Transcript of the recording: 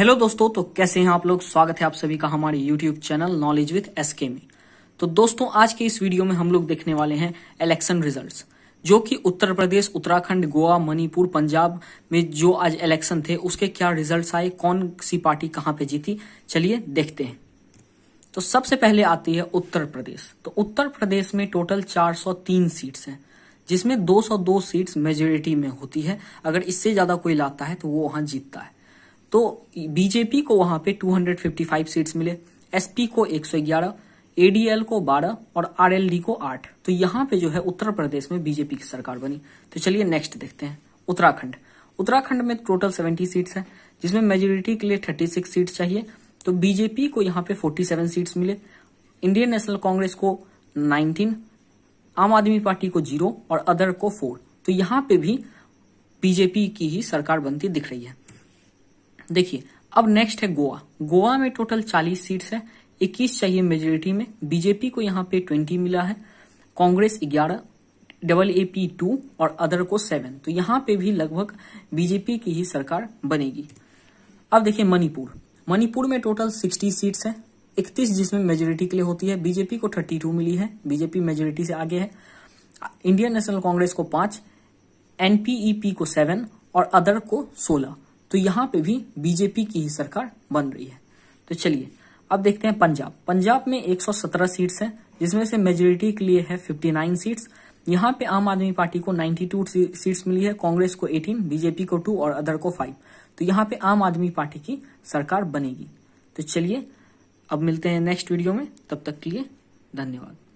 hello दोस्तों तो कैसे हैं आप लोग स्वागत है आप सभी का हमारे YouTube channel knowledge with SK में तो दोस्तों आज के इस वीडियो में हम लोग देखने वाले हैं इलेक्शन रिजल्ट्स जो कि उत्तर प्रदेश उत्तराखंड गोवा मणिपुर पंजाब में जो आज इलेक्शन थे उसके क्या रिजल्ट आए कौन सी पार्टी कहाँ पे जीती चलिए देखते हैं तो सबसे पहले आती है उत्तर प्रदेश तो उत्तर प्रदेश में टोटल चार सीट्स हैं जिसमें दो सीट्स मेजोरिटी में होती है अगर इससे ज्यादा कोई लाता है तो वो वहां जीतता है तो बीजेपी को वहां पे 255 सीट्स मिले एसपी को 111 एडीएल को 12 और आरएलडी को 8 तो यहां पे जो है उत्तर प्रदेश में बीजेपी की सरकार बनी तो चलिए नेक्स्ट देखते हैं उत्तराखंड उत्तराखंड में टोटल 70 सीट्स हैं जिसमें मेजोरिटी के लिए 36 सीट्स चाहिए तो बीजेपी को यहाँ पे 47 सीट्स मिले इंडियन नेशनल कांग्रेस को नाइनटीन आम आदमी पार्टी को जीरो और अदर को फोर तो यहां पे भी बीजेपी की ही सरकार बनती दिख रही है देखिए अब नेक्स्ट है गोवा गोवा में टोटल चालीस सीट्स है इक्कीस चाहिए मेजोरिटी में बीजेपी को यहाँ पे ट्वेंटी मिला है कांग्रेस ग्यारह डबल ए पी टू और अदर को सेवन तो यहाँ पे भी लगभग बीजेपी की ही सरकार बनेगी अब देखिए मणिपुर मणिपुर में टोटल सिक्सटी सीट्स है इकतीस जिसमें मेजोरिटी के लिए होती है बीजेपी को थर्टी टू मिली है बीजेपी मेजोरिटी से आगे है इंडियन नेशनल कांग्रेस को पांच एनपीईपी e को सेवन और अदर को सोलह तो यहाँ पे भी बीजेपी की ही सरकार बन रही है तो चलिए अब देखते हैं पंजाब पंजाब में 117 सीट्स हैं जिसमें से मेजोरिटी के लिए है 59 सीट्स यहाँ पे आम आदमी पार्टी को 92 सीट्स मिली है कांग्रेस को 18 बीजेपी को 2 और अदर को 5 तो यहाँ पे आम आदमी पार्टी की सरकार बनेगी तो चलिए अब मिलते हैं नेक्स्ट वीडियो में तब तक के लिए धन्यवाद